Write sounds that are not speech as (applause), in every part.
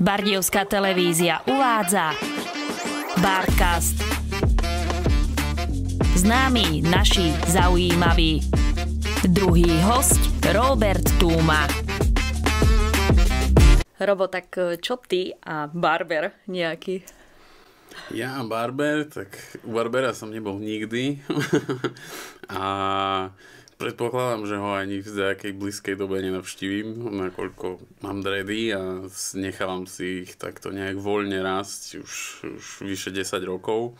Bardiovská televízia uvádza Barcast. Známy, naši, zaujímavý. Druhý host Robert Tuma. Robo, tak eh, čo ty a Barber nejaký? Ja a Barber, tak u Barbera som nebol nikdy. (laughs) a predpokladám, že ho ani v nejakej blízkej dobe nenavštívim, nakoľko mám dredy a nechávam si ich takto nejak voľne rásť už, už vyše 10 rokov.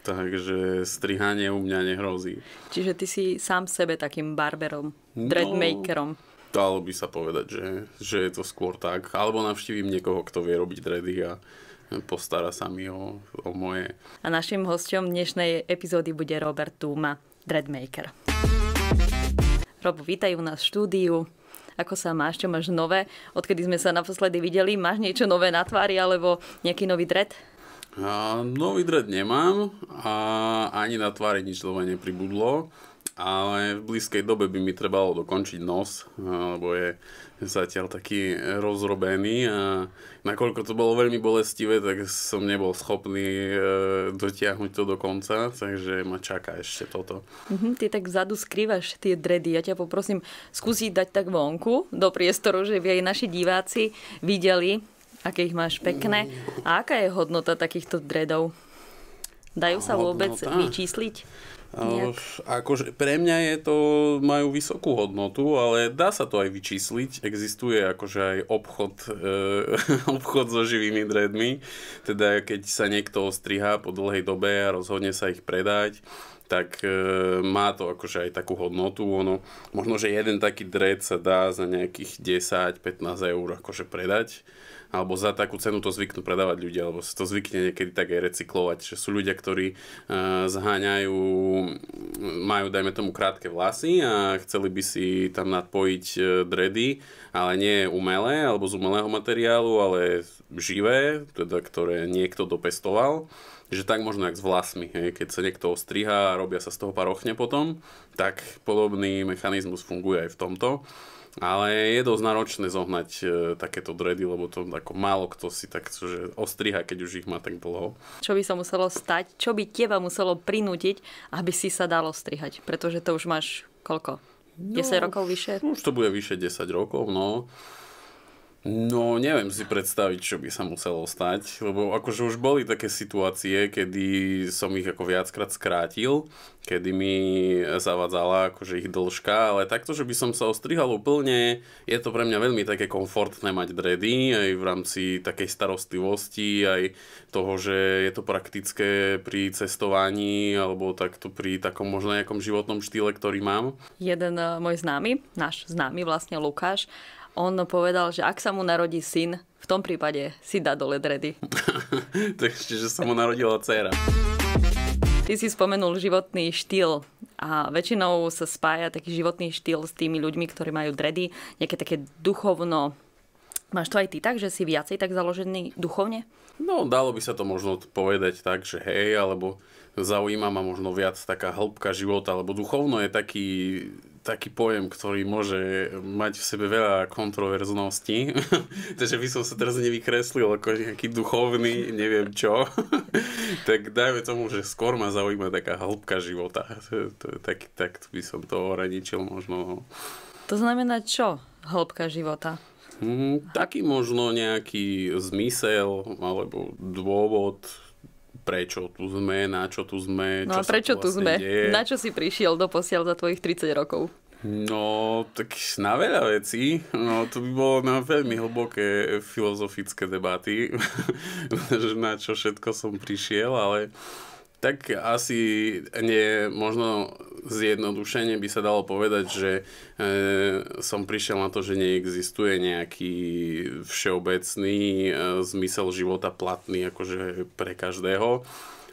Takže strihanie u mňa nehrozí. Čiže ty si sám sebe takým barberom, no, dreadmakerom. No, dalo by sa povedať, že, že je to skôr tak. Alebo navštívim niekoho, kto vie robiť dredy a postará sa mi o, o moje. A našim hostom dnešnej epizódy bude Robert Tuma, dreadmaker. Robo, vítajú nás v štúdiu. Ako sa máš? Čo máš nové? Odkedy sme sa naposledy videli, máš niečo nové na tvári alebo nejaký nový dred? A, nový dred nemám a ani na tvári nič nové nepribudlo, ale v blízkej dobe by mi trebalo dokončiť nos, lebo je zatiaľ taký e, rozrobený a nakoľko to bolo veľmi bolestivé, tak som nebol schopný e, dotiahnuť to do konca, takže ma čaká ešte toto. Mm-hmm, ty tak vzadu skrývaš tie dredy. Ja ťa poprosím, skúsiť dať tak vonku do priestoru, že by aj naši diváci videli, aké ich máš pekné a aká je hodnota takýchto dredov. Dajú sa hodnota. vôbec vyčísliť? Akože pre mňa je to, majú vysokú hodnotu, ale dá sa to aj vyčísliť. Existuje akože aj obchod, e, (laughs) obchod so živými dreadmi. Teda keď sa niekto ostrihá po dlhej dobe a rozhodne sa ich predať, tak e, má to akože aj takú hodnotu. Ono, možno, že jeden taký dread sa dá za nejakých 10-15 eur akože predať alebo za takú cenu to zvyknú predávať ľudia, alebo sa to zvykne niekedy tak aj recyklovať, že sú ľudia, ktorí uh, zháňajú, majú dajme tomu krátke vlasy a chceli by si tam nadpojiť e, dredy, ale nie umelé alebo z umelého materiálu, ale živé, teda ktoré niekto dopestoval že tak možno jak s vlasmi, hej, keď sa niekto ostriha a robia sa z toho parochne potom, tak podobný mechanizmus funguje aj v tomto. Ale je dosť náročné zohnať e, takéto dredy, lebo to ako málo kto si tak že akože ostriha, keď už ich má tak dlho. Čo by sa muselo stať? Čo by teba muselo prinútiť, aby si sa dalo strihať? Pretože to už máš koľko? 10 no, rokov vyše? Už to bude vyše 10 rokov, no. No, neviem si predstaviť, čo by sa muselo stať, lebo akože už boli také situácie, kedy som ich ako viackrát skrátil, kedy mi zavadzala akože ich dĺžka, ale takto, že by som sa ostrihal úplne, je to pre mňa veľmi také komfortné mať dredy, aj v rámci takej starostlivosti, aj toho, že je to praktické pri cestovaní, alebo takto pri takom možno nejakom životnom štýle, ktorý mám. Jeden eh, môj známy, náš známy vlastne Lukáš, on povedal, že ak sa mu narodí syn, v tom prípade si dá dole dredy. (laughs) Takže, že sa mu narodila dcera. Ty si spomenul životný štýl a väčšinou sa spája taký životný štýl s tými ľuďmi, ktorí majú dredy, nejaké také duchovno Máš to aj ty tak, že si viacej tak založený duchovne? No, dalo by sa to možno povedať tak, že hej, alebo zaujíma ma možno viac taká hĺbka života, alebo duchovno je taký taký pojem, ktorý môže mať v sebe veľa kontroverzností. (laughs) Takže by som sa teraz nevykreslil ako nejaký duchovný, neviem čo. (laughs) tak dajme tomu, že skôr ma zaujíma taká hĺbka života. tak, tak by som to ohraničil možno. No. To znamená čo hĺbka života? Mm, taký možno nejaký zmysel alebo dôvod, prečo tu sme, na čo tu sme. No čo a prečo tu, vlastne tu sme? Deje. Na čo si prišiel do posiaľ za tvojich 30 rokov? No, tak na veľa vecí. No, to by bolo na veľmi hlboké filozofické debaty, (laughs) že na čo všetko som prišiel, ale tak asi nie, možno zjednodušene by sa dalo povedať, že e, som prišiel na to, že neexistuje nejaký všeobecný e, zmysel života platný akože pre každého.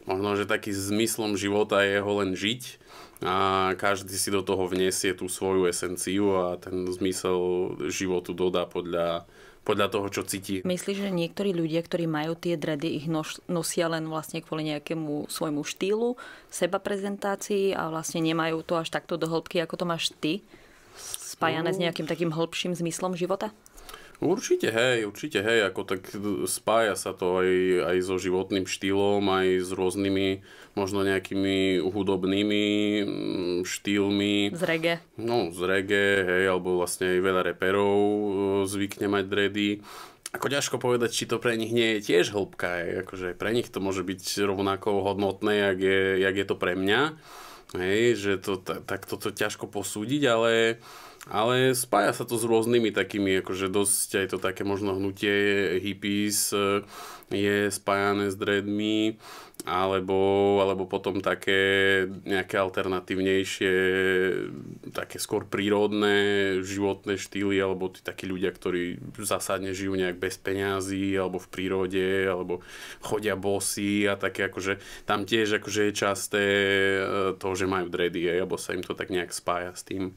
Možno, že taký zmyslom života je ho len žiť a každý si do toho vniesie tú svoju esenciu a ten zmysel životu dodá podľa podľa toho, čo cíti. Myslíš, že niektorí ľudia, ktorí majú tie dredy, ich nosia len vlastne kvôli nejakému svojmu štýlu, seba prezentácii a vlastne nemajú to až takto do hĺbky, ako to máš ty? Spájané s nejakým takým hĺbším zmyslom života? Určite hej, určite hej, ako tak spája sa to aj, aj so životným štýlom, aj s rôznymi možno nejakými hudobnými mm, štýlmi. Z reggae. No, z reggae, hej, alebo vlastne aj veľa reperov e, zvykne mať dredy. Ako ťažko povedať, či to pre nich nie je tiež hĺbka, hej, akože pre nich to môže byť rovnako hodnotné, jak je, jak je to pre mňa. Hej, že to, tak toto ťažko posúdiť, ale ale spája sa to s rôznymi takými, akože dosť aj to také možno hnutie hippies e, je spájane s dreadmi, alebo, alebo potom také nejaké alternatívnejšie, také skôr prírodné životné štýly, alebo tí takí ľudia, ktorí zásadne žijú nejak bez peňazí, alebo v prírode, alebo chodia bosy a také akože tam tiež akože je časté e, to, že majú dredy, alebo sa im to tak nejak spája s tým.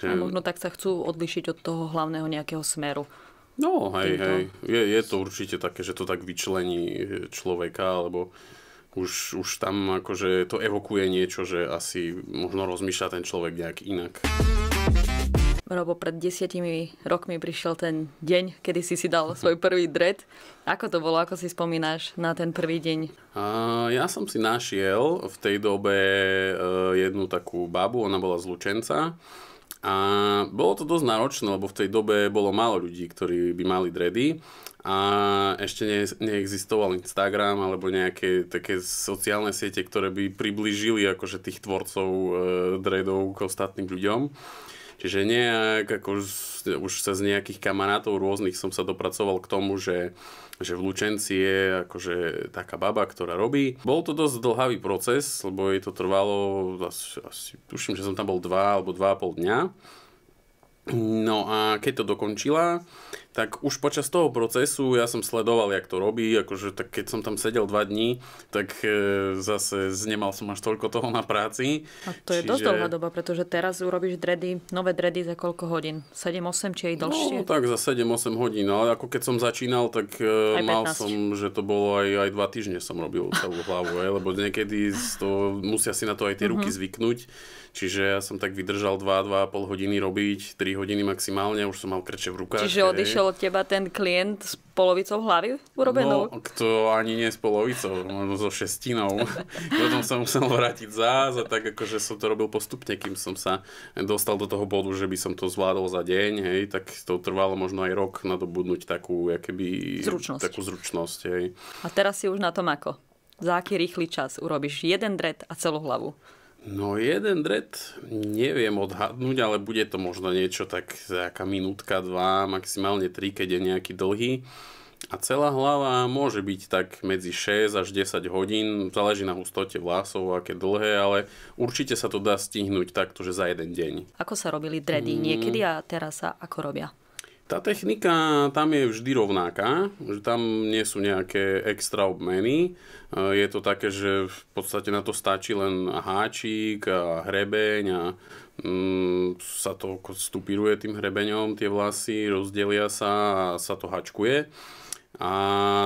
Že... A možno tak sa chcú odlišiť od toho hlavného nejakého smeru. No, hej, týmto. hej. Je, je to určite také, že to tak vyčlení e, človeka, alebo už, už tam akože to evokuje niečo, že asi možno rozmýšľa ten človek nejak inak. Robo, pred desiatimi rokmi prišiel ten deň, kedy si si dal svoj prvý dred. Ako to bolo, ako si spomínaš na ten prvý deň? Uh, ja som si našiel v tej dobe e, jednu takú babu, ona bola z Lučenca a bolo to dosť náročné, lebo v tej dobe bolo málo ľudí, ktorí by mali dredy a ešte ne, neexistoval Instagram alebo nejaké také sociálne siete, ktoré by priblížili akože tých tvorcov e, dredov k ostatným ľuďom. Čiže nejak, ako už, už sa z nejakých kamarátov rôznych som sa dopracoval k tomu, že že v Lučenci je akože taká baba, ktorá robí. Bol to dosť dlhavý proces, lebo jej to trvalo, asi, asi tuším, že som tam bol dva alebo dva a pol dňa. No a keď to dokončila, tak už počas toho procesu ja som sledoval, jak to robí, akože tak keď som tam sedel dva dní, tak e, zase nemal som až toľko toho na práci. A to je Čiže... dosť dlhá doba, pretože teraz urobíš dredy, nové dredy za koľko hodín? 7-8 či aj no, dlhšie? No tak za 7-8 hodín, ale ako keď som začínal, tak e, mal som, že to bolo aj, aj dva týždne som robil celú hlavu, e, lebo niekedy to, musia si na to aj tie mhm. ruky mm-hmm. zvyknúť Čiže ja som tak vydržal 2-2,5 hodiny robiť, 3 hodiny maximálne, už som mal krče v rukách. Čiže odišiel od teba ten klient s polovicou hlavy urobenou? No, to ani nie s polovicou, možno so šestinou. (laughs) Potom sa musel vrátiť za a tak akože som to robil postupne, kým som sa dostal do toho bodu, že by som to zvládol za deň, hej, tak to trvalo možno aj rok nadobudnúť takú, keby, zručnosť. takú zručnosť. Hej. A teraz si už na tom ako? Za aký rýchly čas urobíš jeden dred a celú hlavu? No jeden dread neviem odhadnúť, ale bude to možno niečo tak aká minútka, dva, maximálne tri, keď je nejaký dlhý. A celá hlava môže byť tak medzi 6 až 10 hodín, záleží na hustote vlasov, aké dlhé, ale určite sa to dá stihnúť takto, že za jeden deň. Ako sa robili dredy mm. niekedy a teraz sa ako robia? Tá technika tam je vždy rovnaká, že tam nie sú nejaké extra obmeny. Eh, je to také, že v podstate na to stačí len háčik a hrebeň a mm, sa to stupiruje tým hrebeňom, tie vlasy, rozdelia sa a sa to hačkuje a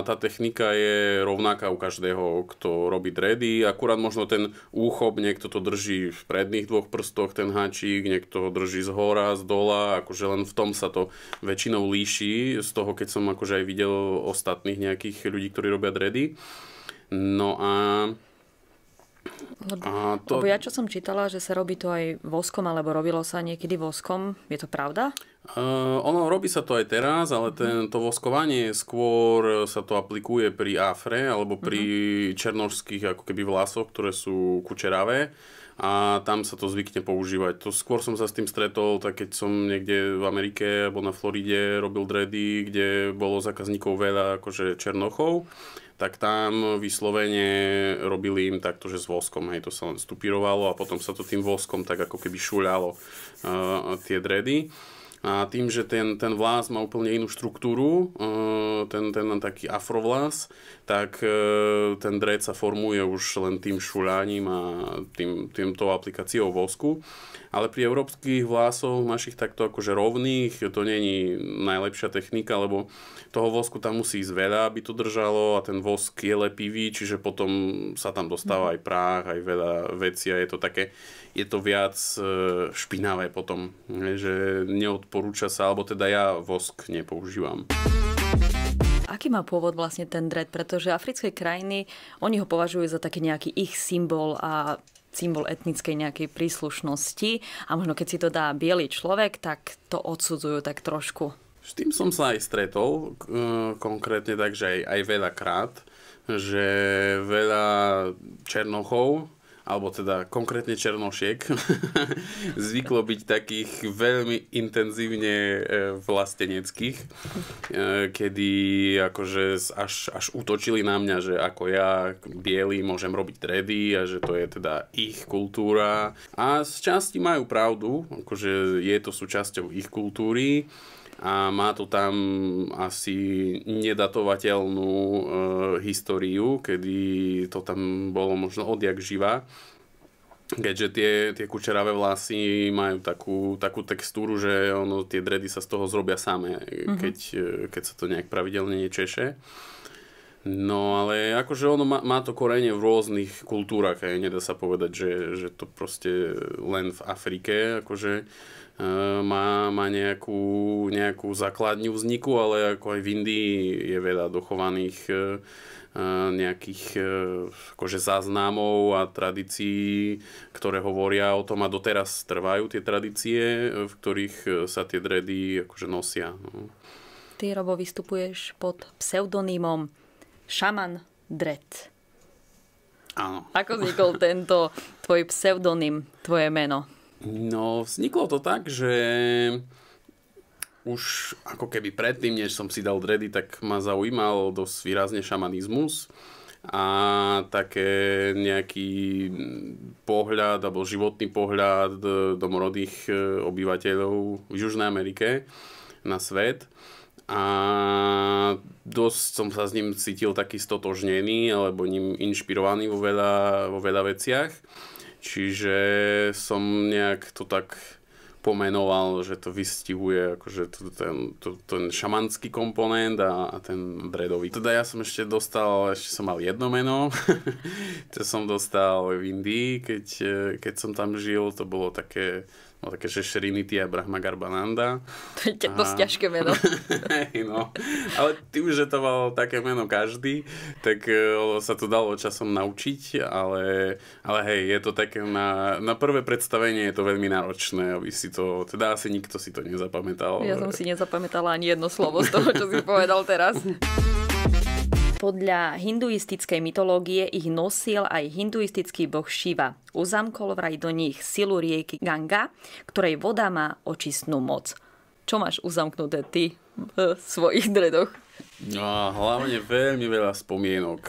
tá technika je rovnaká u každého, kto robí dready, Akurát možno ten úchop, niekto to drží v predných dvoch prstoch, ten háčik, niekto ho drží z hora, z dola, akože len v tom sa to väčšinou líši z toho, keď som akože aj videl ostatných nejakých ľudí, ktorí robia dready. No a lebo, a to... lebo ja čo som čítala, že sa robí to aj voskom, alebo robilo sa niekedy voskom, je to pravda? Uh, ono robí sa to aj teraz, ale ten, mhm. to voskovanie skôr eh, sa to aplikuje pri afre alebo pri uh-huh. černožských ako keby vlasoch, ktoré sú kučeravé a tam sa to zvykne používať. To skôr som sa s tým stretol, tak keď som niekde v Amerike alebo na Floride robil dredy, kde bolo zákazníkov veľa akože černochov, tak tam vyslovene robili im takto, že s voskom, hej, to sa len stupirovalo a potom sa to tým voskom tak ako keby šuľalo uh, tie dredy. A tým, že ten, ten vlas má úplne inú štruktúru, e, ten, ten taký afrovlás, tak e, ten dread sa formuje už len tým šuľaním a tým, týmto aplikáciou vosku. Ale pri európskych vlásoch našich takto akože rovných, to není najlepšia technika, lebo toho vosku tam musí ísť veľa, aby to držalo a ten vosk je lepivý, čiže potom sa tam dostáva aj práh, aj veľa vecí a je to také, je to viac e, špinavé potom, že neodporúča sa, alebo teda ja vosk nepoužívam. Aký má pôvod vlastne ten dread? Pretože africké krajiny, oni ho považujú za taký nejaký ich symbol a symbol etnickej nejakej príslušnosti a možno keď si to dá biely človek, tak to odsudzujú tak trošku. S tým som sa aj stretol, e, konkrétne takže aj, aj veľakrát, že veľa Černochov alebo teda konkrétne Černošiek, (laughs) zvyklo byť takých veľmi intenzívne e, vlasteneckých, e, kedy akože až, až útočili na mňa, že ako ja, bieli môžem robiť tredy a že to je teda ich kultúra. A z časti majú pravdu, akože je to súčasťou ich kultúry, a má tu tam asi nedatovateľnú e, históriu, kedy to tam bolo možno odjak živa. Keďže tie, tie kučeravé vlasy majú takú, takú textúru, že ono, tie dredy sa z toho zrobia samé, mm-hmm. keď, e, keď sa to nejak pravidelne nečeše. No ale akože ono má, má to korene v rôznych kultúrach, aj nedá sa povedať, že, že to proste len v Afrike, akože e, má, má nejakú, nejakú základňu vzniku, ale ako aj v Indii je veľa dochovaných e, e nejakých e, akože záznamov a tradícií, ktoré hovoria o tom a doteraz trvajú tie tradície, v ktorých e, sa tie dredy akože nosia. No. Ty, Robo, vystupuješ pod pseudonymom Šaman Dret. Áno. Ako vznikol tento tvoj pseudonym, tvoje meno? No, vzniklo to tak, že už ako keby predtým, než som si dal dredy, tak ma zaujímal dosť výrazne šamanizmus a také nejaký pohľad alebo životný pohľad domorodých e, obyvateľov v Južnej Amerike na svet a dosť som sa s ním cítil taký stotožnený alebo ním inšpirovaný vo veľa, vo veľa veciach. Čiže som nejak to tak pomenoval, že to vystihuje akože to, ten, to, ten šamanský komponent a, a ten dredový. Teda ja som ešte dostal, ešte som mal jedno meno, (laughs) to som dostal v Indii, keď, keď som tam žil, to bolo také no také, že Shrinity a Brahma Garbananda. To je te, a... dosť ťažké meno. (laughs) no, ale tým, že to mal také meno každý, tak e, sa to dalo časom naučiť, ale, ale hej, je to také na, na prvé predstavenie je to veľmi náročné, aby si to, teda asi nikto si to nezapamätal. Ja ale... som si nezapamätala ani jedno slovo z toho, čo si povedal teraz. (laughs) Podľa hinduistickej mytológie ich nosil aj hinduistický boh Shiva. Uzamkol vraj do nich silu rieky Ganga, ktorej voda má očistnú moc. Čo máš uzamknuté ty v svojich dredoch? No a hlavne veľmi veľa spomienok.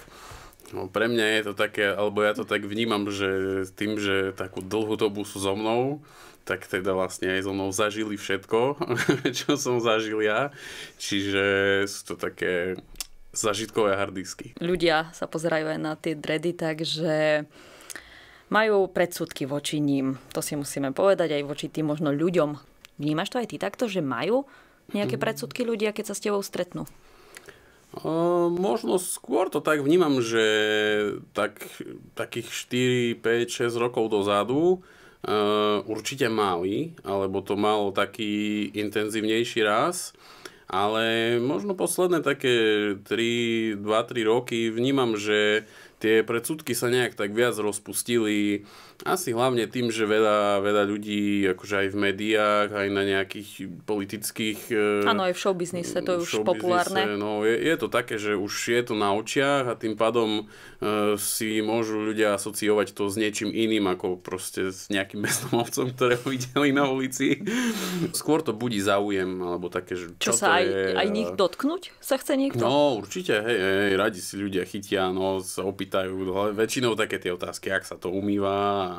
No, pre mňa je to také, alebo ja to tak vnímam, že tým, že takú dlhú dobu sú so mnou, tak teda vlastne aj so mnou zažili všetko, (laughs) čo som zažil ja. Čiže sú to také zažitkové hardisky. Ľudia sa pozerajú aj na tie dredy, takže majú predsudky voči ním. To si musíme povedať aj voči tým možno ľuďom. Vnímaš to aj ty takto, že majú nejaké mhm. predsudky ľudia, keď sa s tebou stretnú? Uh, možno skôr to tak vnímam, že tak, takých 4, 5, 6 rokov dozadu uh, určite mali, alebo to malo taký intenzívnejší raz. Ale možno posledné také 3, 2-3 roky vnímam, že tie predsudky sa nejak tak viac rozpustili, asi hlavne tým, že veľa, veľa ľudí, akože aj v médiách, aj na nejakých politických... E, Áno, aj v showbiznise, to je už populárne. No, je, je to také, že už je to na očiach a tým pádom uh, si môžu ľudia asociovať to s niečím iným, ako proste s nejakým (laughs) bezdomovcom, ktorého videli na ulici. Skôr to budí záujem, alebo také, že čo, čo sa to aj, je, aj nich dotknúť sa chce niekto? No, určite, hej, hej, radi si ľudia chytia, no, sa opýtajú pýtajú, väčšinou také tie otázky, jak sa to umýva a,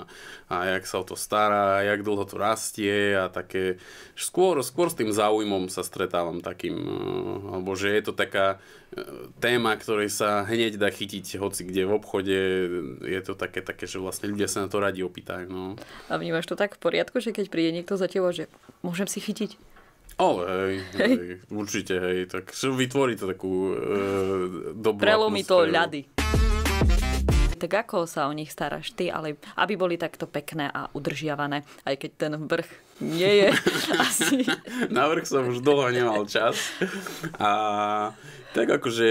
a jak sa o to stará, jak dlho to rastie a také, skôr, skôr s tým záujmom sa stretávam takým, e, alebo že je to taká e, téma, ktorej sa hneď dá chytiť hoci kde v obchode, je to také, také, že vlastne ľudia sa na to radi opýtajú. No. A vnímaš to tak v poriadku, že keď príde niekto za teba, že môžem si chytiť? O, oh, hej, hej, hej, určite, hej, tak vytvorí to takú e, dobrú Prelomí to ľady tak ako sa o nich staráš ty, ale aby boli takto pekné a udržiavané, aj keď ten vrch nie je (laughs) asi. Na vrch som už dlho nemal čas. A tak akože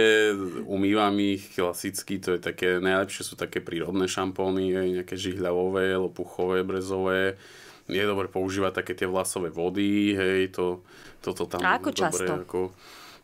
umývam ich klasicky, to je také, najlepšie sú také prírodné šampóny, nejaké žihľavové, lopuchové, brezové. Je dobre používať také tie vlasové vody, hej, to, toto tam... A ako dobre, často? Ako,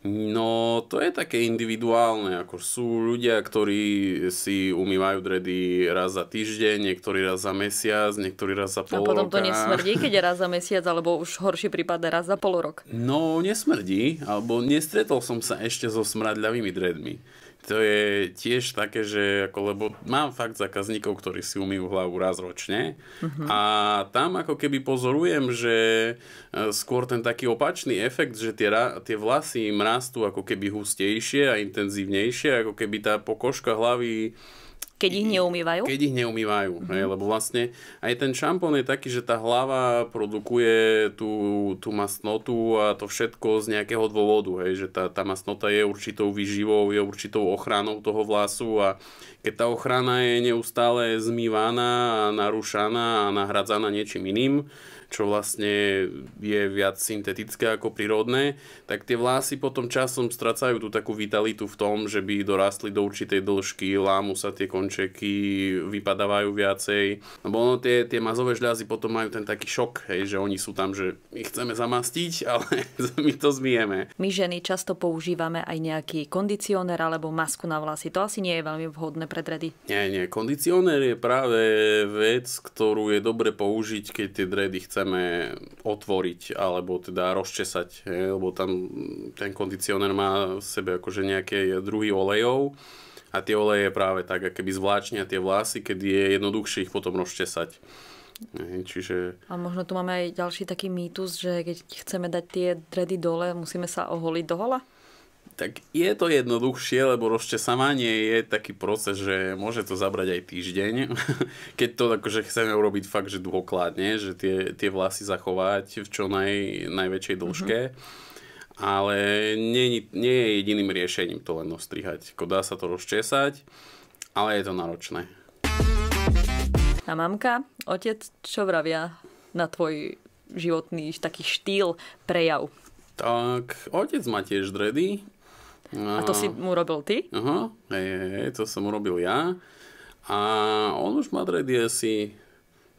No, to je také individuálne, ako sú ľudia, ktorí si umývajú dredy raz za týždeň, niektorí raz za mesiac, niektorí raz za pol A potom roka. to nesmrdí, keď je raz za mesiac, alebo už horší prípad raz za pol rok. No, nesmrdí, alebo nestretol som sa ešte so smradľavými dredmi to je tiež také, že ako, lebo mám fakt zákazníkov, ktorí si umýjú hlavu raz ročne uh-huh. a tam ako keby pozorujem, že e, skôr ten taký opačný efekt, že tie, tie vlasy im rastú ako keby hustejšie a intenzívnejšie, ako keby tá pokožka hlavy keď ich neumývajú? Keď ich neumývajú, mm-hmm. hej, mhm. lebo vlastne aj ten šampón je taký, že tá hlava produkuje tú, tú masnotu a to všetko z nejakého dôvodu, hej, že tá, tá masnota je určitou výživou, je určitou ochranou toho vlasu a keď tá ochrana je neustále zmývaná a narúšaná a nahradzaná niečím iným, čo vlastne je viac syntetické ako prírodné, tak tie vlasy potom časom stracajú tú takú vitalitu v tom, že by dorastli do určitej dĺžky, lámu sa tie končeky, vypadávajú viacej. Lebo ono, tie, tie mazové žľazy potom majú ten taký šok, hej, že oni sú tam, že my chceme zamastiť, (laughs) ale my to zmijeme. My ženy často používame aj nejaký kondicionér alebo masku na vlasy. To asi nie je veľmi vhodné pre dredy. Nie, nie. Kondicionér je práve vec, ktorú je dobre použiť, keď tie dredy chcú chceme otvoriť alebo teda rozčesať, lebo tam ten kondicionér má v sebe akože nejaké druhý olejov a tie oleje práve tak by zvláčnia tie vlasy, kedy je jednoduchšie ich potom rozčesať. Čiže... A možno tu máme aj ďalší taký mýtus, že keď chceme dať tie dredy dole, musíme sa oholiť do hola? tak je to jednoduchšie, lebo rozčesávanie je taký proces, že môže to zabrať aj týždeň, (laughs) keď to akože chceme urobiť fakt, že dôkladne, že tie, tie vlasy zachovať v čo naj, najväčšej dĺžke. Mm-hmm. Ale nie, nie je jediným riešením to len ostrihať. dá sa to rozčesať, ale je to náročné. A mamka, otec, čo vravia na tvoj životný taký štýl, prejav? Tak, otec má tiež dredy, No. A to no. si mu robil ty? Aha, hej, hej, to som urobil ja. A on už Madrid je asi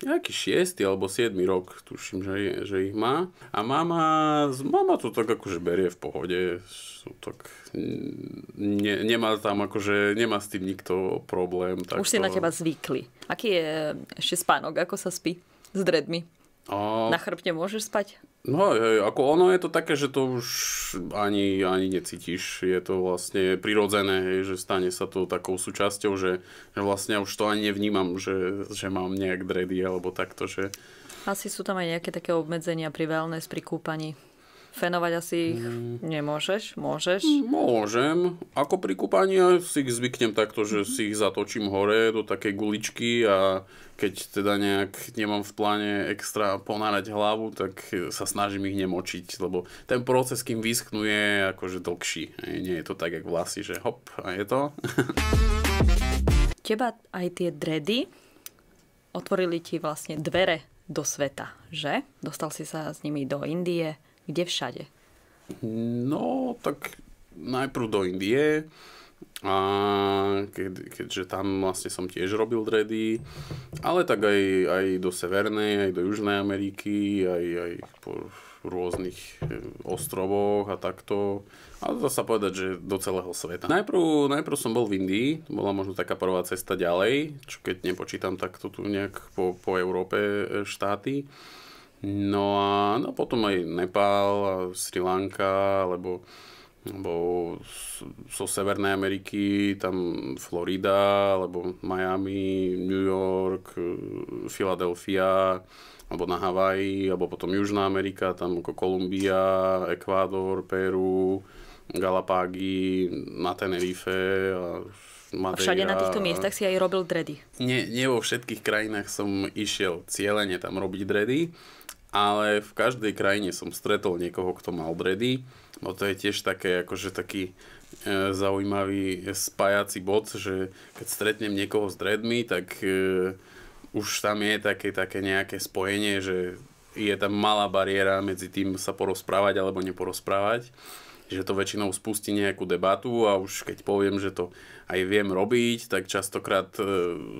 nejaký 6 alebo 7 rok, tuším, že, že ich má. A mama, mama to tak akože berie v pohode, sú tak, ne, nemá tam akože, nemá s tým nikto problém. Tak Už si na teba zvykli. Aký je ešte spánok, ako sa spí s dredmi? A... Na chrbte môžeš spať? No, hej, ako ono je to také, že to už ani, ani necítiš. Je to vlastne prirodzené, hej, že stane sa to takou súčasťou, že, že vlastne už to ani nevnímam, že, že mám nejak dredy alebo takto, že... Asi sú tam aj nejaké také obmedzenia pri wellness, pri kúpaní. Fenovať asi ich mm. nemôžeš? Môžeš? Môžem. Ako pri kúpaní ja si ich zvyknem takto, že mhm. si ich zatočím hore do takej guličky a keď teda nejak nemám v pláne extra ponárať hlavu, tak sa snažím ich nemočiť, lebo ten proces, kým vysknú, je akože dlhší. Nie je to tak, jak vlasy, že hop a je to. (laughs) Teba aj tie dredy otvorili ti vlastne dvere do sveta, že? Dostal si sa s nimi do Indie, kde všade? No, tak najprv do Indie, a keď, keďže tam vlastne som tiež robil dredy, ale tak aj, aj do Severnej, aj do Južnej Ameriky, aj, aj po rôznych eh, ostrovoch a takto. A dá sa povedať, že do celého sveta. Najprv, najprv som bol v Indii, to bola možno taká prvá cesta ďalej, čo keď nepočítam takto tu nejak po, po Európe eh, štáty. No a no potom aj Nepál, Sri Lanka, alebo, lebo zo so Severnej Ameriky, tam Florida, alebo Miami, New York, Filadelfia, e, alebo na Havaji, alebo potom Južná Amerika, tam ako Kolumbia, Ekvádor, Peru, Galapágy, na Tenerife a Madeira. Všade na týchto miestach si aj robil dredy? Nie, nie vo všetkých krajinách som išiel cieľene tam robiť dredy ale v každej krajine som stretol niekoho, kto mal dredy. No to je tiež také, akože taký e, zaujímavý spájací bod, že keď stretnem niekoho s dredmi, tak e, už tam je také, také nejaké spojenie, že je tam malá bariéra medzi tým sa porozprávať alebo neporozprávať že to väčšinou spustí nejakú debatu a už keď poviem, že to aj viem robiť, tak častokrát e,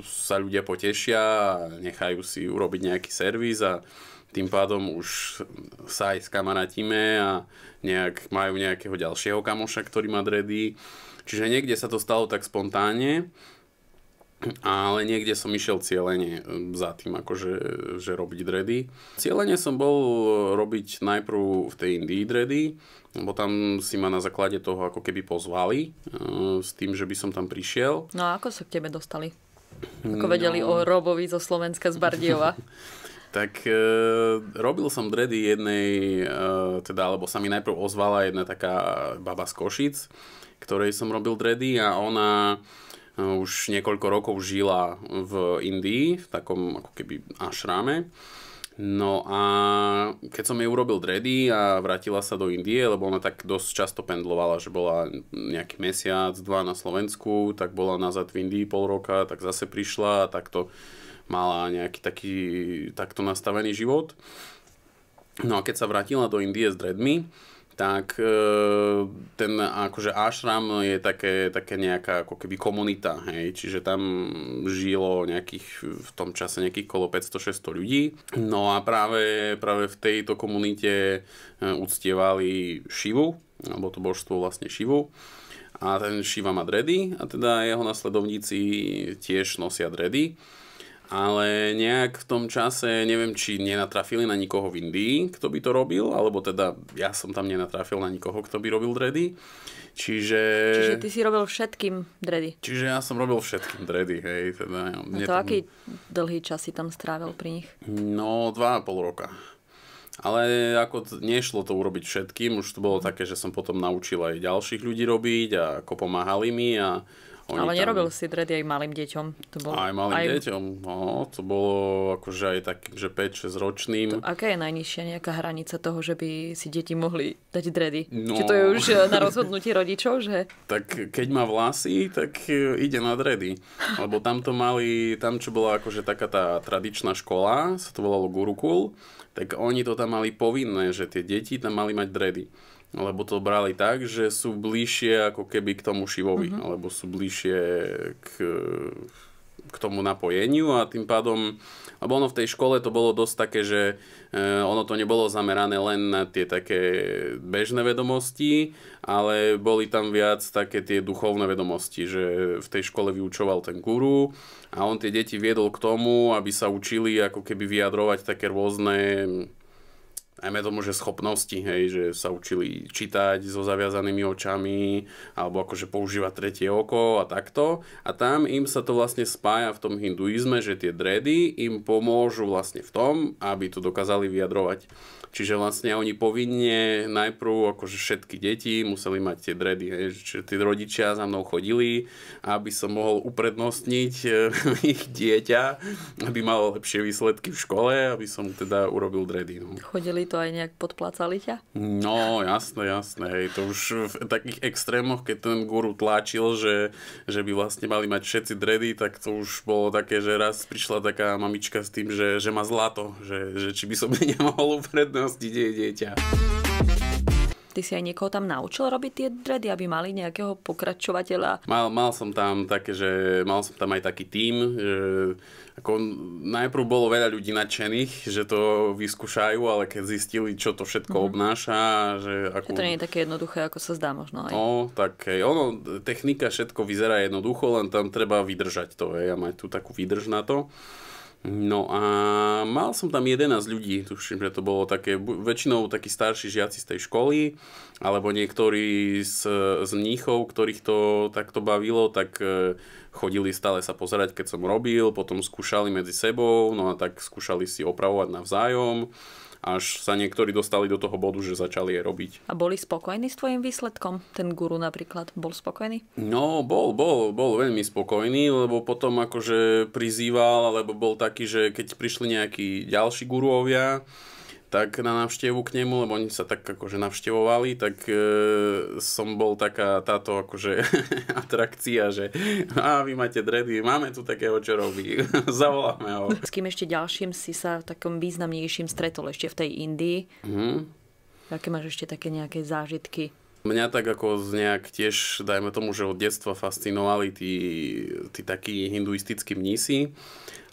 sa ľudia potešia a nechajú si urobiť nejaký servis a tým pádom už sa aj skamaratíme a nejak majú nejakého ďalšieho kamoša, ktorý má dredy. Čiže niekde sa to stalo tak spontánne, ale niekde som išiel cieľenie eh, za tým, akože, že robiť dredy. Cieľene som bol eh, robiť najprv v tej Indii dredy, lebo tam si ma na základe toho ako keby pozvali eh, s tým, že by som tam prišiel. No a ako sa k tebe dostali? Ako no. vedeli no. o Robovi zo Slovenska z Bardiova? (laughs) tak e, robil som dredy jednej, e, teda, alebo sa mi najprv ozvala jedna taká baba z Košic, ktorej som robil dredy a ona Eh, už niekoľko rokov žila v Indii, v takom ako keby ašráme. No a keď som jej urobil dredy a vrátila sa do Indie, lebo ona tak dosť často pendlovala, že bola nejaký mesiac, dva na Slovensku, tak bola nazad v Indii pol roka, tak zase prišla a takto mala nejaký taký takto nastavený život. No a keď sa vrátila do Indie s dredmi, tak e, ten akože ashram je také, také nejaká ako keby komunita, hej, čiže tam žilo nejakých v tom čase nejakých kolo 500-600 ľudí, no a práve, práve v tejto komunite e, uctievali Šivu, alebo to božstvo vlastne Šivu, a ten Šiva má dredy a teda jeho nasledovníci tiež nosia dredy ale nejak v tom čase, neviem, či nenatrafili na nikoho v Indii, kto by to robil, alebo teda ja som tam nenatrafil na nikoho, kto by robil dredy. Čiže... Čiže ty si robil všetkým dredy. Čiže ja som robil všetkým dredy, hej. Teda, ja, no to tam... aký dlhý čas si tam strávil pri nich? No, dva a pol roka. Ale ako nešlo to urobiť všetkým, už to bolo také, že som potom naučil aj ďalších ľudí robiť a ako pomáhali mi a, oni Ale nerobil tam... si dredy aj malým deťom. To bolo aj malým aj... deťom, no, to bolo akože aj tak, že 5-6 ročným. To, aká je najnižšia nejaká hranica toho, že by si deti mohli dať dredy? No... Či to je už e, na rozhodnutí rodičov, že? Tak keď má vlasy, tak e, ide na dredy. Lebo tam to mali, tam čo bola akože taká tá tradičná škola, sa to volalo Gurukul, tak oni to tam mali povinné, že tie deti tam mali mať dredy lebo to brali tak, že sú bližšie ako keby k tomu šivovi, mm-hmm. alebo sú bližšie k, k tomu napojeniu a tým pádom, lebo ono v tej škole to bolo dosť také, že e, ono to nebolo zamerané len na tie také bežné vedomosti, ale boli tam viac také tie duchovné vedomosti, že v tej škole vyučoval ten guru a on tie deti viedol k tomu, aby sa učili ako keby vyjadrovať také rôzne najmä tomu, že schopnosti, hej, že sa učili čítať so zaviazanými očami, alebo akože používať tretie oko a takto. A tam im sa to vlastne spája v tom hinduizme, že tie dredy im pomôžu vlastne v tom, aby to dokázali vyjadrovať. Čiže vlastne oni povinne najprv akože všetky deti museli mať tie dredy, hej. čiže tí rodičia za mnou chodili, aby som mohol uprednostniť e, (laughs) ich dieťa, aby mal lepšie výsledky v škole, aby som teda urobil dredy. No. Chodili to aj nejak podplacali ťa? No jasné, jasné, hej. to už v takých extrémoch, keď ten guru tlačil, že, že by vlastne mali mať všetci dredy, tak to už bolo také, že raz prišla taká mamička s tým, že, že má zlato, že, že či by som (laughs) nemohol uprednostniť starosti deje dieťa. Ty si aj niekoho tam naučil robiť tie dredy, aby mali nejakého pokračovateľa? Mal, mal som tam také, že mal som tam aj taký tím, že ako najprv bolo veľa ľudí nadšených, že to vyskúšajú, ale keď zistili, čo to všetko mm-hmm. obnáša, že ako... Že to nie je také jednoduché, ako sa zdá možno aj. No, tak hej, ono, technika všetko vyzerá jednoducho, len tam treba vydržať to, hej, a mať tú takú výdrž na to. No a mal som tam 11 ľudí, tuším, že to bolo také, väčšinou takí starší žiaci z tej školy, alebo niektorí z, z mníchov, ktorých to takto bavilo, tak e, chodili stále sa pozerať, keď som robil, potom skúšali medzi sebou, no a tak skúšali si opravovať navzájom až sa niektorí dostali do toho bodu, že začali je robiť. A boli spokojní s tvojim výsledkom? Ten guru napríklad bol spokojný? No, bol, bol, bol veľmi spokojný, lebo potom akože prizýval, alebo bol taký, že keď prišli nejakí ďalší guruovia, tak na návštevu k nemu, lebo oni sa tak akože navštevovali, tak e, som bol taká táto akože (laughs) atrakcia, že a vy máte dredy, máme tu takého, čo robí, (laughs) zavoláme ho. S kým ešte ďalším si sa v takom významnejším stretol ešte v tej Indii? Mm. Aké máš ešte také nejaké zážitky? Mňa tak ako z nejak tiež, dajme tomu, že od detstva fascinovali tí, tí takí hinduistickí mnísi,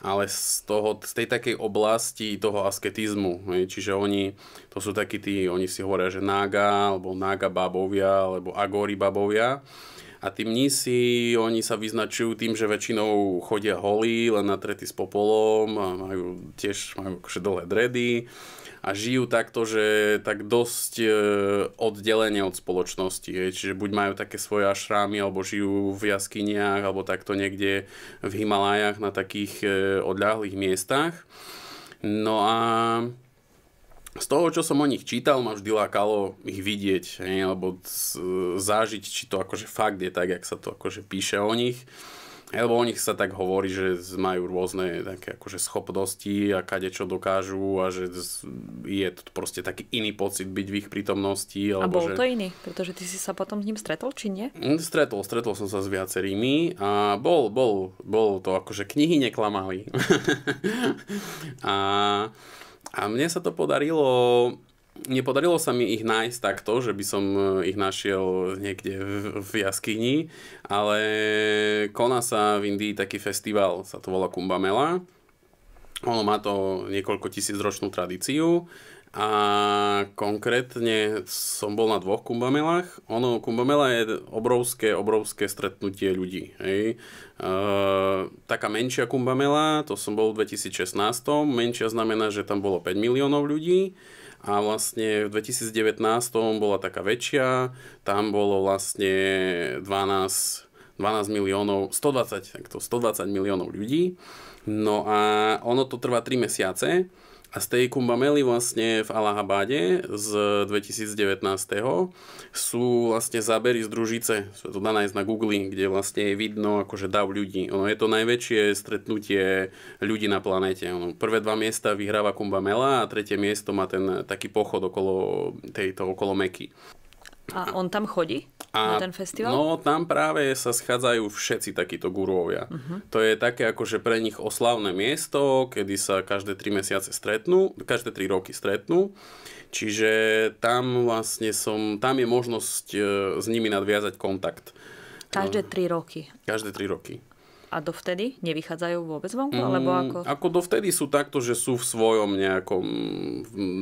ale z, toho, z tej takej oblasti toho asketizmu. Čiže oni, to sú takí tí, oni si hovoria, že nága, alebo nága babovia, alebo agori babovia. A tí mnísi, oni sa vyznačujú tým, že väčšinou chodia holí, len trety s popolom a majú tiež majú akože dlhé dredy a žijú takto, že tak dosť e, oddelenie od spoločnosti. Je. Čiže buď majú také svoje ašrámy, alebo žijú v jaskyniach, alebo takto niekde v Himalájach na takých e, odľahlých miestach. No a z toho, čo som o nich čítal, ma vždy lákalo ich vidieť, hej, alebo zážiť, či to akože fakt je tak, jak sa to akože píše o nich. Hej, lebo o nich sa tak hovorí, že majú rôzne také akože schopnosti a kade čo dokážu a že je to proste taký iný pocit byť v ich prítomnosti. Alebo a bol že... to iný, pretože ty si sa potom s ním stretol, či nie? Mm, stretol, stretol som sa s viacerými a bol, bol, bol to akože knihy neklamali. (laughs) a a mne sa to podarilo, nepodarilo sa mi ich nájsť takto, že by som eh, ich našiel niekde v, jaskyni, ale koná sa v Indii taký festival, sa to volá Kumbamela ono má to niekoľko tisícročnú tradíciu a konkrétne som bol na dvoch kumbamelách. Ono, kumbamela je obrovské, obrovské stretnutie ľudí. Hej. E, taká menšia kumbamela, to som bol v 2016, menšia znamená, že tam bolo 5 miliónov ľudí a vlastne v 2019 bola taká väčšia, tam bolo vlastne 12 12 miliónov, 120, to 120 miliónov ľudí. No a ono to trvá 3 mesiace a z tej Kumbameli vlastne v Allahabade z 2019. sú vlastne zábery z družice, sú to dá nájsť na Google, kde vlastne je vidno akože dav ľudí. Ono je to najväčšie stretnutie ľudí na planete. Ono, prvé dva miesta vyhráva Kumbamela a tretie miesto má ten taký pochod okolo tejto, okolo Meky. A on tam chodí? A, na ten festival? No tam práve sa schádzajú všetci takíto gurovia. Uh-huh. To je také akože pre nich oslavné miesto, kedy sa každé 3 mesiace stretnú, každé 3 roky stretnú. Čiže tam vlastne som, tam je možnosť e, s nimi nadviazať kontakt. Každé 3 no. roky. Každé 3 roky a dovtedy nevychádzajú vôbec vonku? Mm, alebo ako... ako dovtedy sú takto, že sú v svojom nejakom,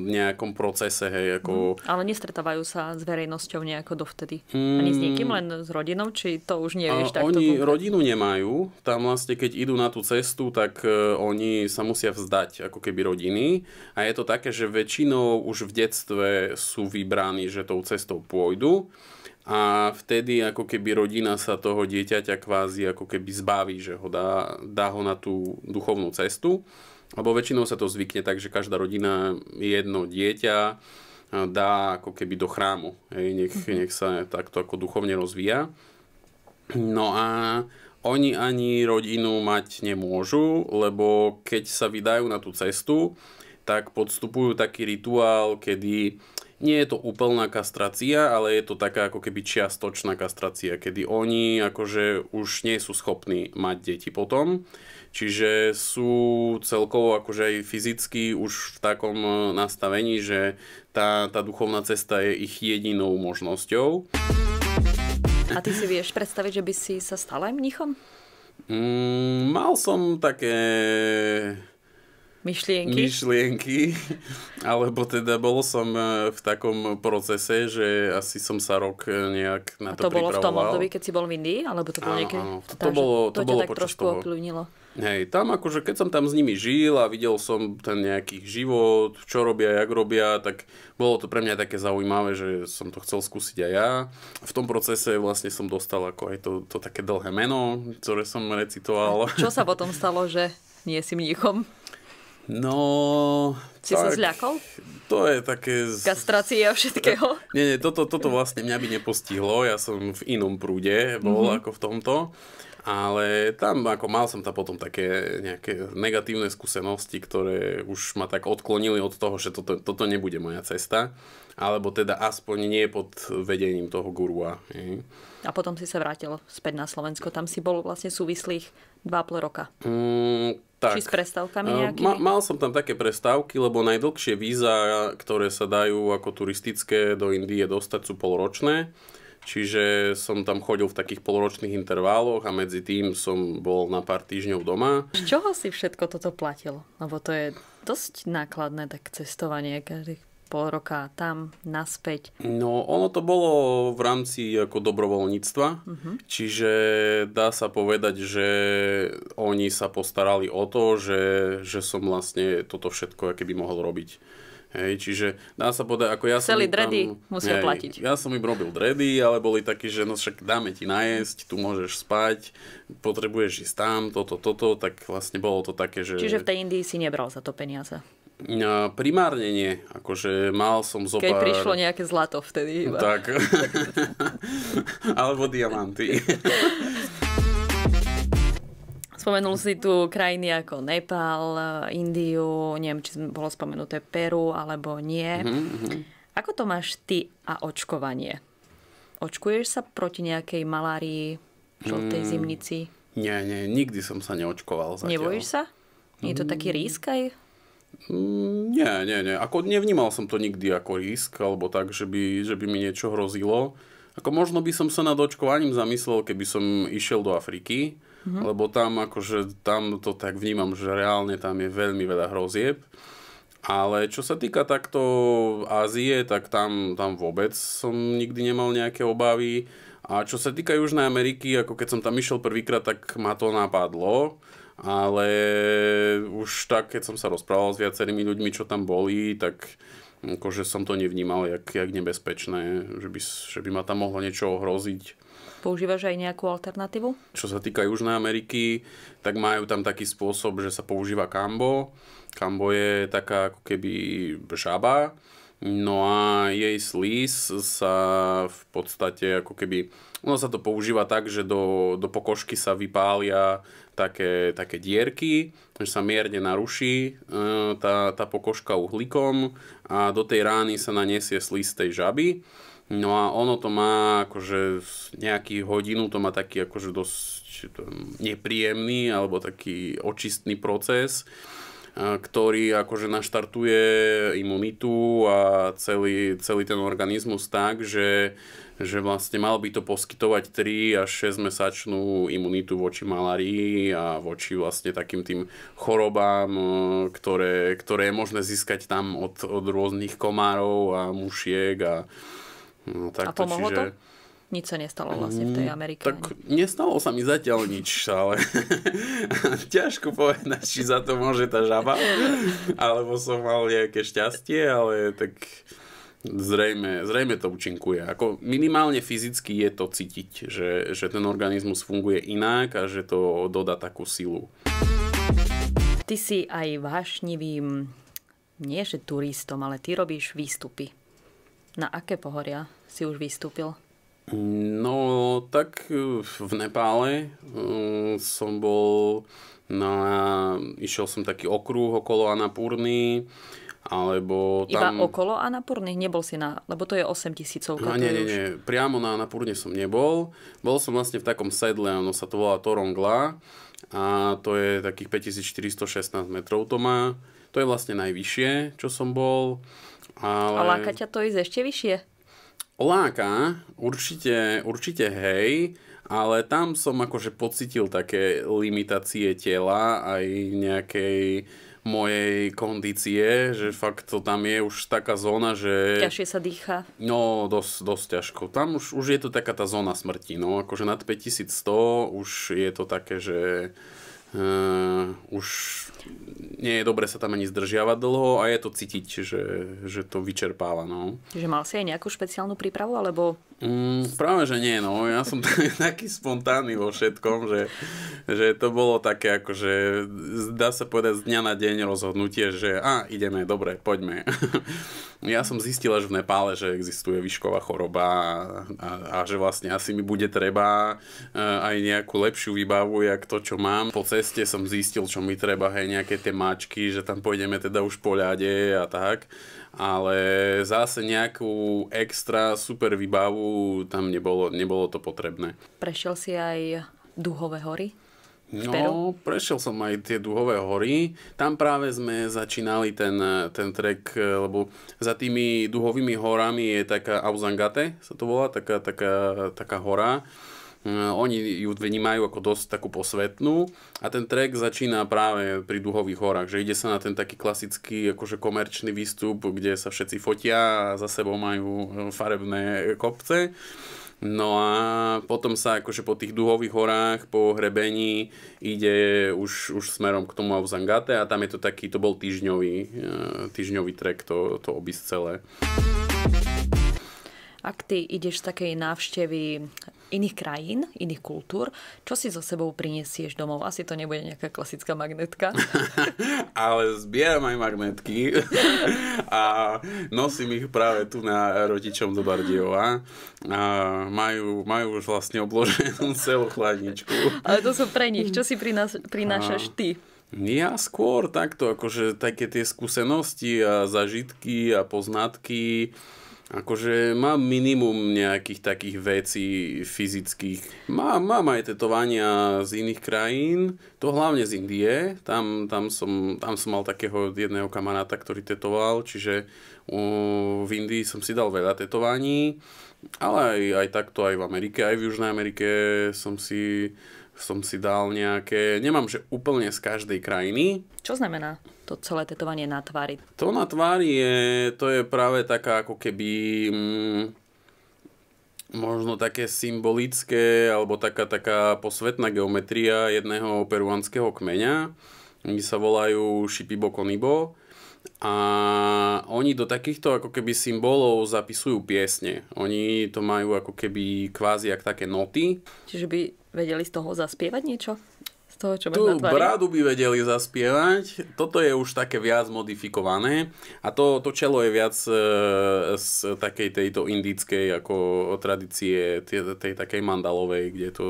nejakom procese. Hej, ako... mm, ale nestretávajú sa s verejnosťou nejako dovtedy? Mm, Ani s mm. niekým, len s rodinou? Či to už nevieš? takto oni konkrétne? rodinu nemajú. Tam vlastne, keď idú na tú cestu, tak uh, oni sa musia vzdať ako keby rodiny. A je to také, že väčšinou už v detstve sú vybraní, že tou cestou pôjdu a vtedy ako keby rodina sa toho dieťaťa kvázi ako keby zbaví, že ho dá, dá ho na tú duchovnú cestu. Lebo väčšinou sa to zvykne tak, že každá rodina jedno dieťa dá ako keby do chrámu. Hej, nech, mhm. nech sa takto ako duchovne rozvíja. No a oni ani rodinu mať nemôžu, lebo keď sa vydajú na tú cestu, tak podstupujú taký rituál, kedy nie je to úplná kastracia, ale je to taká ako keby čiastočná kastracia, kedy oni akože už nie sú schopní mať deti potom. Čiže sú celkovo akože aj fyzicky už v takom e, nastavení, že tá, tá duchovná cesta je ich jedinou možnosťou. A ty si vieš predstaviť, že by si sa stal aj mnichom? Mm, mal som také Myšlienky? Myšlienky, (laughs) alebo teda bol som e, v takom procese, že asi som sa rok e, nejak na to, A to bolo v tom období, keď si bol v Indii? Alebo to bolo áno, niekedy? Áno, to, bolo, to, to bolo tak trošku toho. opľúnilo. Hej, tam akože keď som tam s nimi žil a videl som ten nejaký život, čo robia, jak robia, tak bolo to pre mňa také zaujímavé, že som to chcel skúsiť aj ja. V tom procese vlastne som dostal ako aj to, to také dlhé meno, ktoré som recitoval. A čo sa (laughs) potom stalo, že nie si mníchom? No... Si tak, sa zľakol? To je také... Z... a všetkého? (laughs) Nie, nie, toto, toto vlastne mňa by nepostihlo. Ja som v inom prúde bol mm-hmm. ako v tomto. Ale tam, ako mal som tam potom také nejaké negatívne skúsenosti, ktoré už ma tak odklonili od toho, že toto, toto nebude moja cesta. Alebo teda aspoň nie pod vedením toho gurua. A potom si sa vrátil späť na Slovensko. Tam si bol vlastne súvislých 2,5 roka. Mm, tak. Či s prestávkami eh, nejakými? Ma, mal som tam také prestávky, lebo najdlhšie víza, ktoré sa dajú ako turistické do Indie dostať, sú polročné. Čiže som tam chodil v takých polročných interváloch a medzi tým som bol na pár týždňov doma. Z čoho si všetko toto platil? Lebo to je dosť nákladné tak cestovanie každých pol roka tam, naspäť? No, ono to bolo v rámci ako dobrovoľníctva, uh-huh. čiže dá sa povedať, že oni sa postarali o to, že, že som vlastne toto všetko keby mohol robiť. Hej, čiže dá sa povedať, ako ja Chceli som... dredy, tam, musia hej, platiť. Ja som im robil dredy, ale boli takí, že no však dáme ti najesť, tu môžeš spať, potrebuješ ísť tam, toto, toto, tak vlastne bolo to také, že... Čiže v tej Indii si nebral za to peniaze? Primárne nie, akože mal som zo Keď prišlo nejaké zlato vtedy iba. Tak, (laughs) alebo diamanty. Spomenul si tu krajiny ako Nepal, Indiu, neviem, či bolo spomenuté Peru alebo nie. Mm-hmm. Ako to máš ty a očkovanie? Očkuješ sa proti nejakej malárii, žltej mm, zimnici? Nie, nie, nikdy som sa neočkoval zatiaľ. Nebojíš sa? Je to taký mm. risk aj? Mm, nie, nie, nie. Ako nevnímal som to nikdy ako risk, alebo tak, že by, že by mi niečo hrozilo. Ako možno by som sa nad očkovaním zamyslel, keby som išiel do Afriky, mm-hmm. lebo tam akože, tam to tak vnímam, že reálne tam je veľmi veľa hrozieb. Ale čo sa týka takto Ázie, tak tam, tam vôbec som nikdy nemal nejaké obavy. A čo sa týka Južnej Ameriky, ako keď som tam išiel prvýkrát, tak ma to napadlo ale už tak, keď som sa rozprával s viacerými ľuďmi, čo tam boli, tak akože som to nevnímal, jak, jak nebezpečné, že by, že by ma tam mohlo niečo ohroziť. Používaš aj nejakú alternatívu? Čo sa týka Južnej Ameriky, tak majú tam taký spôsob, že sa používa kambo. Kambo je taká ako keby žaba, No a jej slíz sa v podstate ako keby... Ono sa to používa tak, že do, do pokožky sa vypália také, také dierky, že sa mierne naruší e, tá, tá pokožka uhlíkom a do tej rány sa naniesie slíz tej žaby. No a ono to má akože nejaký hodinu, to má taký akože dosť e, nepríjemný alebo taký očistný proces ktorý akože naštartuje imunitu a celý, celý ten organizmus tak, že, že vlastne mal by to poskytovať 3 až 6 mesačnú imunitu voči malárii a voči vlastne takým tým chorobám, e, ktoré, ktoré je možné získať tam od, od rôznych komárov a mušiek a no, takto. A pomohlo čiže, to? nič sa nestalo vlastne v tej mm, Amerike. Tak nestalo sa mi zatiaľ nič, ale (laughs) ťažko povedať, či za to môže tá žaba, alebo som mal nejaké šťastie, ale tak zrejme, zrejme to účinkuje. Ako minimálne fyzicky je to cítiť, že, že ten organizmus funguje inak a že to dodá takú silu. Ty si aj vášnivým, nie že turistom, ale ty robíš výstupy. Na aké pohoria si už vystúpil? No, tak e, v Nepále e, som bol na... Išiel som taký okruh okolo Anapurny, alebo tam... Iba okolo Anapurny? Nebol si na... Lebo to je 8 tisícovka. No, nie, nie, nie. Priamo na Anapurne som nebol. Bol som vlastne v takom sedle, ono sa to volá Torongla. A to je takých 5416 metrov to má. To je vlastne najvyššie, čo som bol. Ale... A láka ťa to ísť ešte vyššie? Láka, určite, určite hej, ale tam som akože pocitil také limitácie tela aj nejakej mojej kondície, že fakt to tam je už taká zóna, že... Ťažšie sa dýcha. No, dosť, dosť ťažko. Tam už, už je to taká tá zóna smrti, no, akože nad 5100 už je to také, že Uh, už nie je dobre sa tam ani zdržiavať dlho a je to cítiť, že, že to vyčerpáva. No. Že mal si aj nejakú špeciálnu prípravu? Alebo... Mm, práve, že nie. No. Ja som (laughs) taký spontánny vo všetkom, že, že to bolo také, že že dá sa povedať z dňa na deň rozhodnutie, že a ideme, dobre, poďme. (laughs) ja som zistil až v Nepále, že existuje výšková choroba a, a, a že vlastne asi mi bude treba e, aj nejakú lepšiu výbavu, jak to, čo mám po ceste ceste som zistil, čo mi treba, hej, nejaké tie mačky, že tam pôjdeme teda už po ľade a tak, ale zase nejakú extra super výbavu tam nebolo, nebolo to potrebné. Prešiel si aj Duhové hory? No, prešiel som aj tie Duhové hory. Tam práve sme začínali ten, ten trek, eh, lebo za tými Duhovými horami je taká Ausangate, sa to volá, taká, taká, taká hora Mm, oni ju vnímajú ako dosť takú posvetnú a ten trek začína práve pri Duhových horách, že ide sa na ten taký klasický akože komerčný výstup, kde sa všetci fotia a za sebou majú e, farebné kopce. No a potom sa akože po tých duhových horách, po hrebení ide už, už smerom k tomu Auzangate a tam je to taký, to bol týždňový, e, týždňový trek, to, to obísť celé. Ak ty ideš z takej návštevy iných krajín, iných kultúr, čo si so sebou prinesieš domov? Asi to nebude nejaká klasická magnetka. (laughs) Ale zbieram aj magnetky (laughs) a nosím ich práve tu na rodičom do Bardiova. A majú, majú už vlastne obloženú (laughs) celú chladničku. Ale to sú pre nich. Čo si prinaš- prinášaš ty? Ja skôr takto, akože také tie skúsenosti a zažitky a poznatky, Akože mám minimum nejakých takých vecí fyzických. Mám, mám aj tetovania z iných krajín, to hlavne z Indie. Tam, tam, som, tam som mal takého jedného kamaráta, ktorý tetoval, čiže uh, v Indii som si dal veľa tetovaní, ale aj, aj takto aj v Amerike, aj v Južnej Amerike som si, som si dal nejaké. Nemám, že úplne z každej krajiny. Čo znamená? to celé tetovanie na tvári? To na tvári je, to je práve taká ako keby... Mm, možno také symbolické alebo taká, taká posvetná geometria jedného peruanského kmeňa. Oni sa volajú Shipibo Konibo a oni do takýchto ako keby symbolov zapisujú piesne. Oni to majú ako keby kvázi ak také noty. Čiže by vedeli z toho zaspievať niečo? toho, čo Tú máš na tvári? brádu by vedeli zaspievať. Toto je už také viac modifikované. A to, to čelo je viac e, z takej tejto indickej ako tradície, tej, tej takej mandalovej, kde to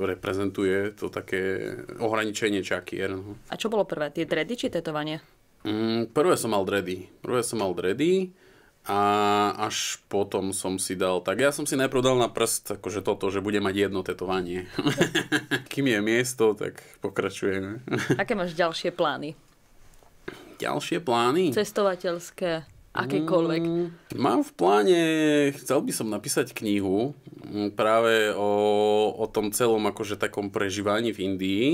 reprezentuje to také ohraničenie čakier. No. A čo bolo prvé? Tie dredy či tetovanie? Mm, prvé som mal dredy. Prvé som mal dredy a až potom som si dal, tak ja som si najprv dal na prst, akože toto, že bude mať jedno tetovanie. (laughs) Kým je miesto, tak pokračujeme. (laughs) Aké máš ďalšie plány? Ďalšie plány? Cestovateľské, akékoľvek. Mm, mám v pláne, chcel by som napísať knihu mm, práve o, o tom celom akože takom prežívaní v Indii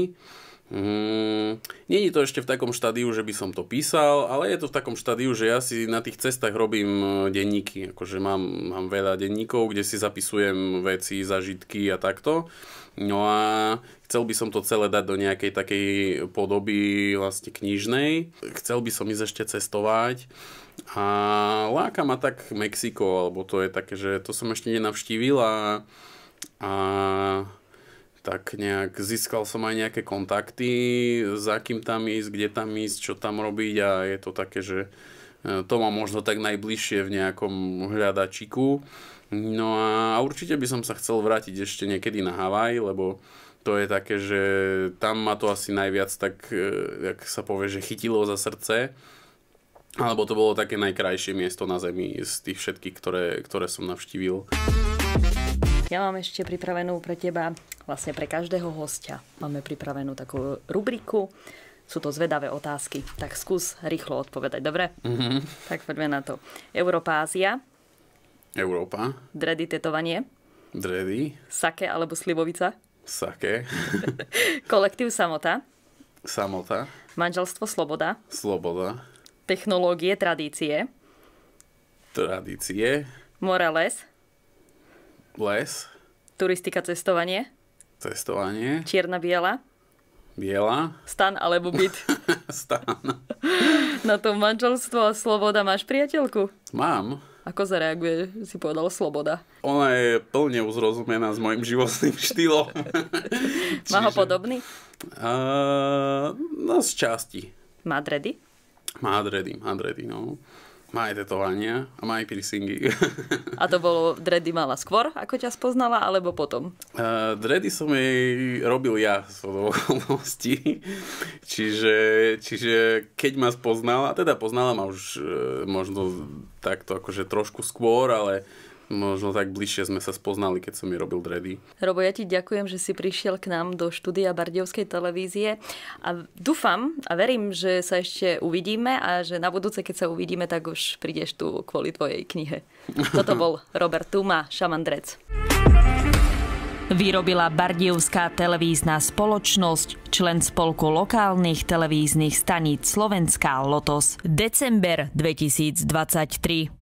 Mm, Není to ešte v takom štádiu, že by som to písal, ale je to v takom štádiu, že ja si na tých cestách robím e, denníky. Akože mám, mám veľa denníkov, kde si zapisujem veci, zažitky a takto. No a chcel by som to celé dať do nejakej takej podoby vlastne knižnej. Chcel by som ísť ešte cestovať. A láka ma tak Mexiko, alebo to je také, že to som ešte nenavštívil a, a tak nejak získal som aj nejaké kontakty, za kým tam ísť, kde tam ísť, čo tam robiť a je to také, že e, to mám možno tak najbližšie v nejakom hľadačiku. No a určite by som sa chcel vrátiť ešte niekedy na Havaj, lebo to je také, že tam ma to asi najviac tak, e, jak sa povie, že chytilo za srdce. Alebo to bolo také najkrajšie miesto na Zemi z tých všetkých, ktoré, ktoré som navštívil. Ja mám ešte pripravenú pre teba, vlastne pre každého hostia, máme pripravenú takú rubriku, sú to zvedavé otázky, tak skús rýchlo odpovedať, dobre? Mm-hmm. Tak poďme na to. Európa, Ázia? Európa. Dredy, tetovanie? Dredy. Sake alebo slivovica? Sake. (laughs) Kolektív, samota? Samota. Manželstvo, sloboda? Sloboda. Technológie, tradície? Tradície. Morales? Les. Turistika, cestovanie. Cestovanie. Čierna, biela. Biela. Stan alebo byt. (laughs) Stan. Na to manželstvo a sloboda. Máš priateľku? Mám. Ako zareaguje, si povedal, sloboda? Ona je plne uzrozumená s mojim životným štýlom. Čiže... (laughs) Má ho podobný? Uh, no, z časti. Má dredy? Má dredy, má dredy, no. Má aj tetovania a má aj piercingy. A to bolo, dredy mala skôr, ako ťa spoznala, alebo potom? Uh, dredy som jej robil ja z okolností. čiže, čiže keď ma spoznala, teda poznala ma už uh, možno takto akože trošku skôr, ale uh, Možno tak bližšie sme sa spoznali, keď som je robil dredy. Robo, ja ti ďakujem, že si prišiel k nám do štúdia Bardiovskej televízie a dúfam a verím, že sa ešte uvidíme a že na budúce, keď sa uvidíme, tak už prídeš tu kvôli tvojej knihe. Toto bol Robert Tuma, Drec. Vyrobila Bardievská televízna spoločnosť, člen spolku lokálnych televíznych staníc Slovenská Lotos, december 2023.